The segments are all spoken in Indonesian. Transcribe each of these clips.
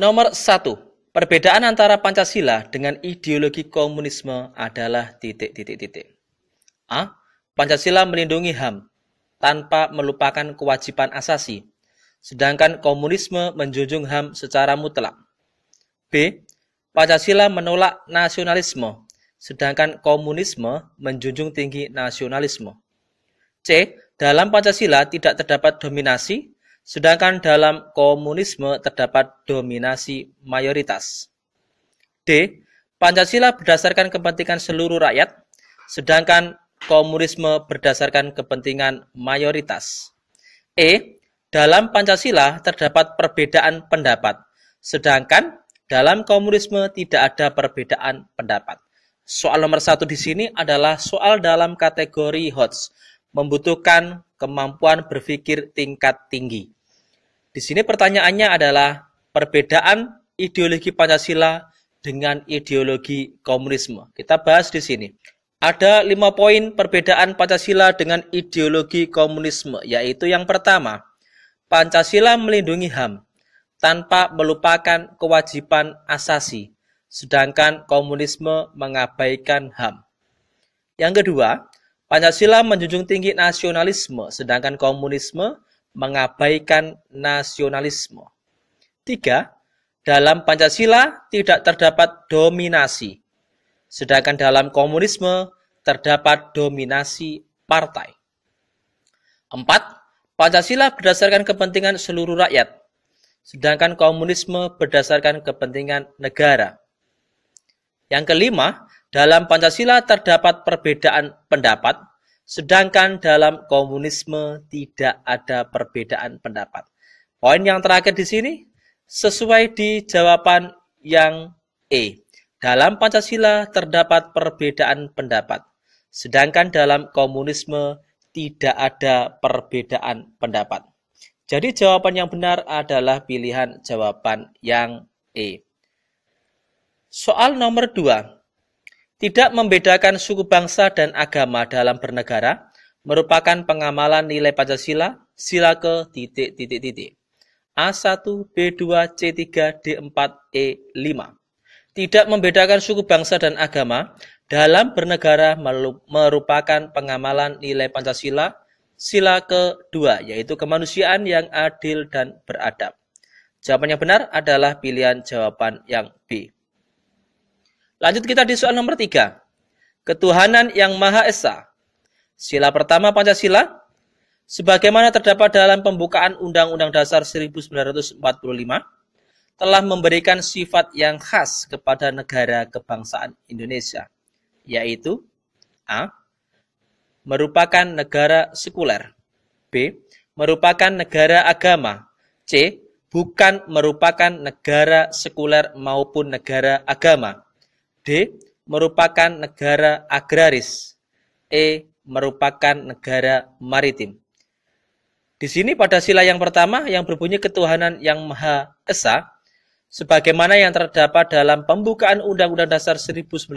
Nomor satu, perbedaan antara Pancasila dengan ideologi komunisme adalah titik-titik-titik. A. Pancasila melindungi HAM tanpa melupakan kewajiban asasi, sedangkan komunisme menjunjung HAM secara mutlak. B. Pancasila menolak nasionalisme, sedangkan komunisme menjunjung tinggi nasionalisme. C. Dalam Pancasila tidak terdapat dominasi, Sedangkan dalam komunisme terdapat dominasi mayoritas. D. Pancasila berdasarkan kepentingan seluruh rakyat, sedangkan komunisme berdasarkan kepentingan mayoritas. E. Dalam Pancasila terdapat perbedaan pendapat, sedangkan dalam komunisme tidak ada perbedaan pendapat. Soal nomor satu di sini adalah soal dalam kategori HOTS, membutuhkan kemampuan berpikir tingkat tinggi. Di sini pertanyaannya adalah perbedaan ideologi Pancasila dengan ideologi komunisme. Kita bahas di sini. Ada lima poin perbedaan Pancasila dengan ideologi komunisme, yaitu yang pertama, Pancasila melindungi HAM tanpa melupakan kewajiban asasi, sedangkan komunisme mengabaikan HAM. Yang kedua, Pancasila menjunjung tinggi nasionalisme, sedangkan komunisme mengabaikan nasionalisme. Tiga, dalam Pancasila tidak terdapat dominasi, sedangkan dalam komunisme terdapat dominasi partai. Empat, Pancasila berdasarkan kepentingan seluruh rakyat, sedangkan komunisme berdasarkan kepentingan negara. Yang kelima, dalam Pancasila terdapat perbedaan pendapat, Sedangkan dalam komunisme tidak ada perbedaan pendapat. Poin yang terakhir di sini sesuai di jawaban yang E. Dalam Pancasila terdapat perbedaan pendapat. Sedangkan dalam komunisme tidak ada perbedaan pendapat. Jadi jawaban yang benar adalah pilihan jawaban yang E. Soal nomor 2. Tidak membedakan suku bangsa dan agama dalam bernegara merupakan pengamalan nilai Pancasila sila ke titik titik titik. A1, B2, C3, D4, E5. Tidak membedakan suku bangsa dan agama dalam bernegara merupakan pengamalan nilai Pancasila sila kedua yaitu kemanusiaan yang adil dan beradab. Jawaban yang benar adalah pilihan jawaban yang B. Lanjut kita di soal nomor tiga. Ketuhanan yang Maha Esa. Sila pertama Pancasila. Sebagaimana terdapat dalam pembukaan Undang-Undang Dasar 1945, telah memberikan sifat yang khas kepada negara kebangsaan Indonesia, yaitu A. Merupakan negara sekuler. B. Merupakan negara agama. C. Bukan merupakan negara sekuler maupun negara agama. D. Merupakan negara agraris. E. Merupakan negara maritim. Di sini pada sila yang pertama yang berbunyi ketuhanan yang Maha Esa, sebagaimana yang terdapat dalam pembukaan Undang-Undang Dasar 1945,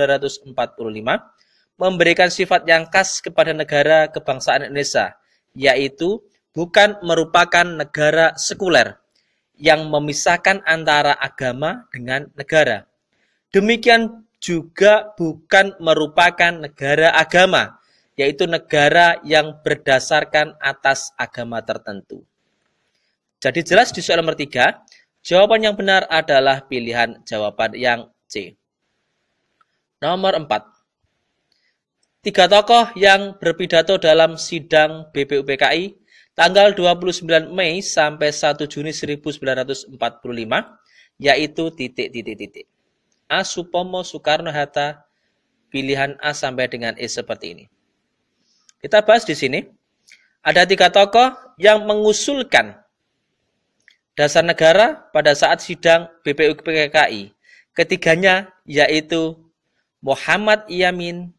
memberikan sifat yang khas kepada negara kebangsaan Indonesia, yaitu bukan merupakan negara sekuler yang memisahkan antara agama dengan negara. Demikian juga bukan merupakan negara agama, yaitu negara yang berdasarkan atas agama tertentu. Jadi jelas di soal nomor tiga, jawaban yang benar adalah pilihan jawaban yang C. Nomor empat, tiga tokoh yang berpidato dalam sidang BPUPKI tanggal 29 Mei sampai 1 Juni 1945, yaitu titik-titik-titik. A Supomo Soekarno Hatta pilihan A sampai dengan E seperti ini. Kita bahas di sini ada tiga tokoh yang mengusulkan dasar negara pada saat sidang BPU Ketiganya yaitu Muhammad Yamin,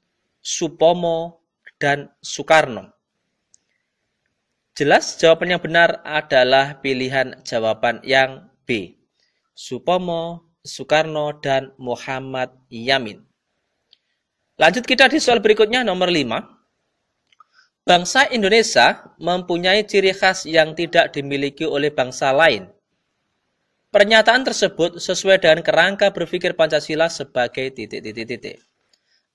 Supomo, dan Soekarno. Jelas jawaban yang benar adalah pilihan jawaban yang B. Supomo, Soekarno, dan Muhammad Yamin. Lanjut kita di soal berikutnya nomor 5. Bangsa Indonesia mempunyai ciri khas yang tidak dimiliki oleh bangsa lain. Pernyataan tersebut sesuai dengan kerangka berpikir Pancasila sebagai titik-titik-titik.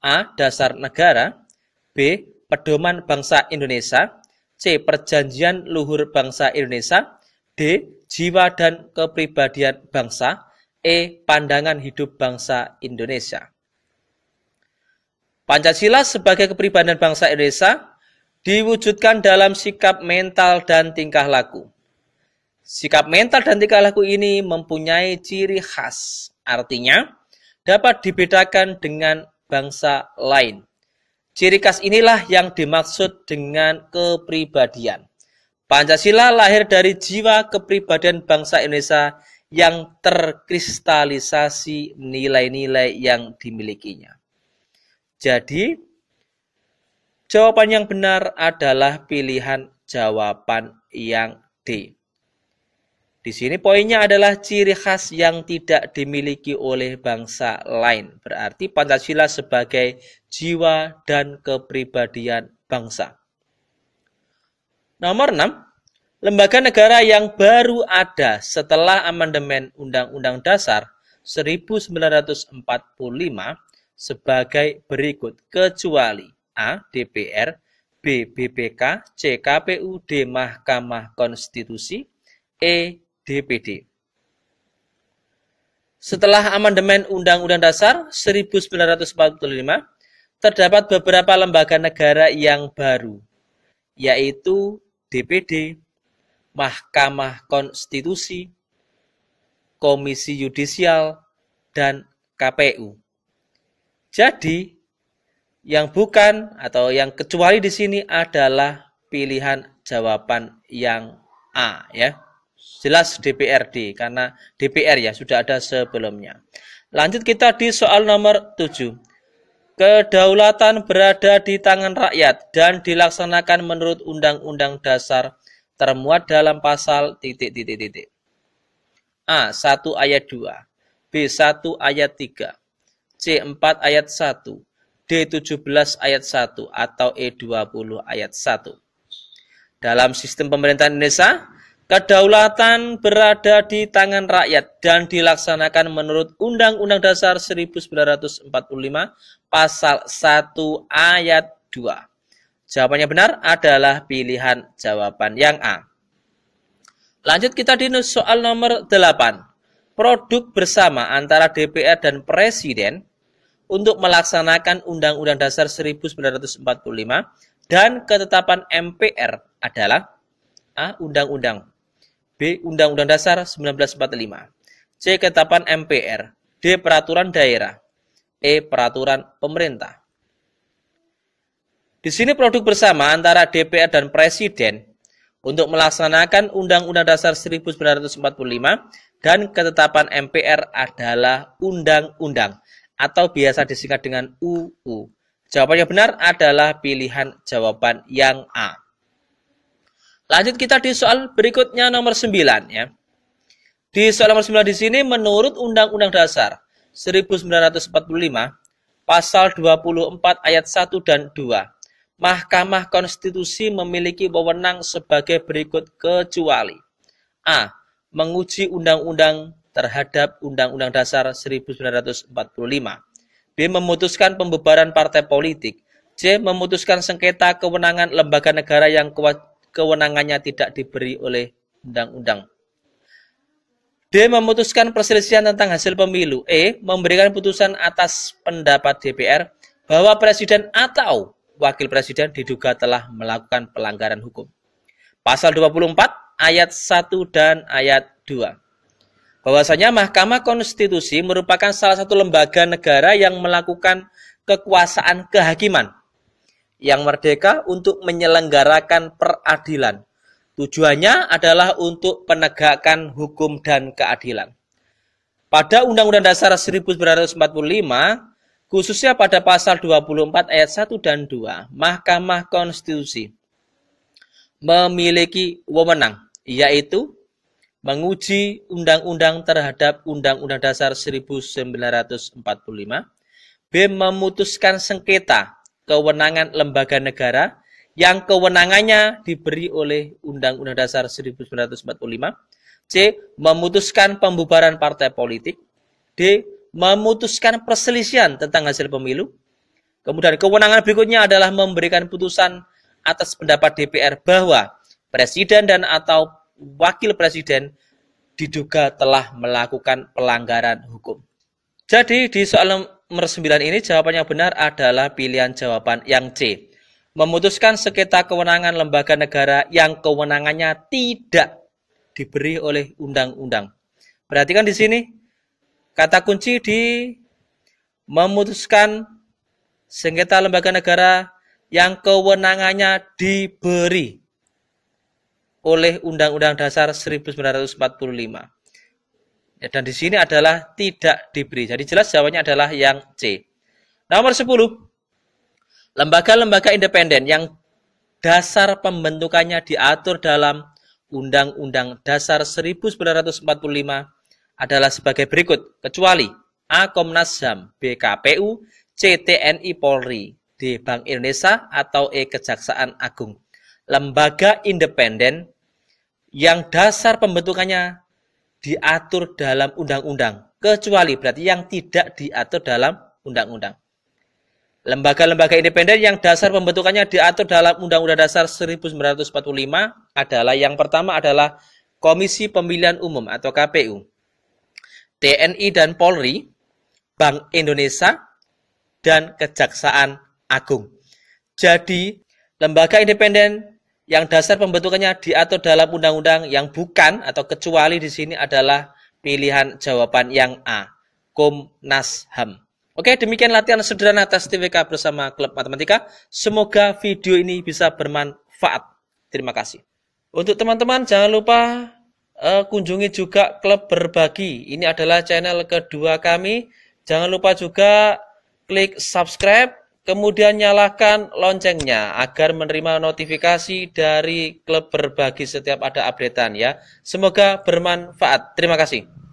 A. Dasar negara B. Pedoman bangsa Indonesia C. Perjanjian luhur bangsa Indonesia D. Jiwa dan kepribadian bangsa E. Pandangan hidup bangsa Indonesia. Pancasila sebagai kepribadian bangsa Indonesia diwujudkan dalam sikap mental dan tingkah laku. Sikap mental dan tingkah laku ini mempunyai ciri khas, artinya dapat dibedakan dengan bangsa lain. Ciri khas inilah yang dimaksud dengan kepribadian. Pancasila lahir dari jiwa kepribadian bangsa Indonesia yang terkristalisasi nilai-nilai yang dimilikinya. Jadi, jawaban yang benar adalah pilihan jawaban yang D. Di sini poinnya adalah ciri khas yang tidak dimiliki oleh bangsa lain. Berarti Pancasila sebagai jiwa dan kepribadian bangsa. Nomor 6, lembaga negara yang baru ada setelah amandemen Undang-Undang Dasar 1945 sebagai berikut kecuali A. DPR B. BPK C. KPU D. Mahkamah Konstitusi E. DPD Setelah amandemen Undang-Undang Dasar 1945 terdapat beberapa lembaga negara yang baru yaitu DPD, Mahkamah Konstitusi, Komisi Yudisial, dan KPU. Jadi, yang bukan atau yang kecuali di sini adalah pilihan jawaban yang A ya. Jelas DPRD karena DPR ya sudah ada sebelumnya. Lanjut kita di soal nomor 7. Kedaulatan berada di tangan rakyat dan dilaksanakan menurut Undang-Undang Dasar termuat dalam pasal titik titik titik. A. 1 ayat 2. B. 1 ayat 3. C. 4 ayat 1. D. 17 ayat 1 atau E. 20 ayat 1. Dalam sistem pemerintahan Indonesia, kedaulatan berada di tangan rakyat dan dilaksanakan menurut Undang-Undang Dasar 1945 pasal 1 ayat 2. Jawabannya benar adalah pilihan jawaban yang A. Lanjut kita di soal nomor 8. Produk bersama antara DPR dan Presiden untuk melaksanakan Undang-Undang Dasar 1945 dan ketetapan MPR adalah A. Undang-Undang B. Undang-Undang Dasar 1945 C. Ketetapan MPR D. Peraturan Daerah E. Peraturan Pemerintah di sini produk bersama antara DPR dan Presiden untuk melaksanakan Undang-Undang Dasar 1945 dan ketetapan MPR adalah undang-undang atau biasa disingkat dengan UU. Jawabannya benar adalah pilihan jawaban yang A. Lanjut kita di soal berikutnya nomor 9 ya. Di soal nomor 9 di sini menurut Undang-Undang Dasar 1945 pasal 24 ayat 1 dan 2 Mahkamah Konstitusi memiliki wewenang sebagai berikut kecuali A. Menguji undang-undang terhadap Undang-Undang Dasar 1945. B. Memutuskan pembubaran partai politik. C. Memutuskan sengketa kewenangan lembaga negara yang kewenangannya tidak diberi oleh undang-undang. D. Memutuskan perselisihan tentang hasil pemilu. E. Memberikan putusan atas pendapat DPR bahwa presiden atau Wakil Presiden diduga telah melakukan pelanggaran hukum. Pasal 24 ayat 1 dan ayat 2. Bahwasanya Mahkamah Konstitusi merupakan salah satu lembaga negara yang melakukan kekuasaan kehakiman yang merdeka untuk menyelenggarakan peradilan. Tujuannya adalah untuk penegakan hukum dan keadilan. Pada Undang-Undang Dasar 1945 khususnya pada pasal 24 ayat 1 dan 2, Mahkamah Konstitusi memiliki wewenang, yaitu menguji undang-undang terhadap Undang-Undang Dasar 1945, B. memutuskan sengketa kewenangan lembaga negara yang kewenangannya diberi oleh Undang-Undang Dasar 1945, C. memutuskan pembubaran partai politik, D memutuskan perselisihan tentang hasil pemilu. Kemudian kewenangan berikutnya adalah memberikan putusan atas pendapat DPR bahwa presiden dan atau wakil presiden diduga telah melakukan pelanggaran hukum. Jadi di soal nomor 9 ini jawaban yang benar adalah pilihan jawaban yang C. Memutuskan sekitar kewenangan lembaga negara yang kewenangannya tidak diberi oleh undang-undang. Perhatikan di sini, Kata kunci di memutuskan sengketa lembaga negara yang kewenangannya diberi oleh Undang-Undang Dasar 1945. Ya, dan di sini adalah tidak diberi. Jadi jelas jawabannya adalah yang C. Nomor 10. Lembaga-lembaga independen yang dasar pembentukannya diatur dalam Undang-Undang Dasar 1945 adalah sebagai berikut, kecuali A. Komnas HAM, B. KPU, C. TNI Polri, D. Bank Indonesia, atau E. Kejaksaan Agung. Lembaga independen yang dasar pembentukannya diatur dalam undang-undang, kecuali berarti yang tidak diatur dalam undang-undang. Lembaga-lembaga independen yang dasar pembentukannya diatur dalam Undang-Undang Dasar 1945 adalah yang pertama adalah Komisi Pemilihan Umum atau KPU. TNI dan Polri, Bank Indonesia, dan Kejaksaan Agung. Jadi, lembaga independen yang dasar pembentukannya diatur dalam undang-undang yang bukan atau kecuali di sini adalah pilihan jawaban yang A, Komnas HAM. Oke, demikian latihan sederhana tes TWK bersama Klub Matematika. Semoga video ini bisa bermanfaat. Terima kasih. Untuk teman-teman, jangan lupa uh, kunjungi juga klub berbagi. Ini adalah channel kedua kami. Jangan lupa juga klik subscribe, kemudian nyalakan loncengnya agar menerima notifikasi dari klub berbagi setiap ada updatean ya. Semoga bermanfaat. Terima kasih.